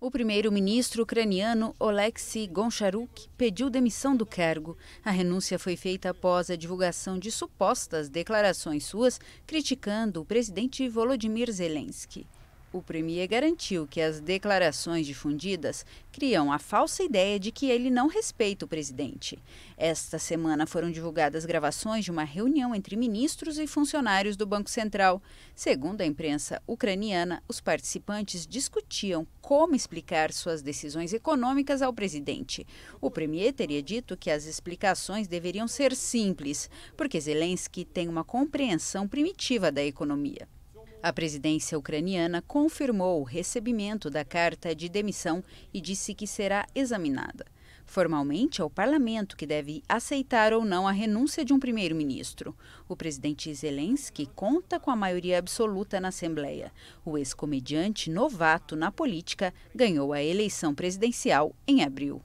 O primeiro-ministro ucraniano Oleksiy Goncharuk pediu demissão do cargo. A renúncia foi feita após a divulgação de supostas declarações suas criticando o presidente Volodymyr Zelensky. O Premier garantiu que as declarações difundidas criam a falsa ideia de que ele não respeita o presidente. Esta semana foram divulgadas gravações de uma reunião entre ministros e funcionários do Banco Central. Segundo a imprensa ucraniana, os participantes discutiam como explicar suas decisões econômicas ao presidente. O Premier teria dito que as explicações deveriam ser simples, porque Zelensky tem uma compreensão primitiva da economia. A presidência ucraniana confirmou o recebimento da carta de demissão e disse que será examinada. Formalmente, é o parlamento que deve aceitar ou não a renúncia de um primeiro-ministro. O presidente Zelensky conta com a maioria absoluta na Assembleia. O ex-comediante novato na política ganhou a eleição presidencial em abril.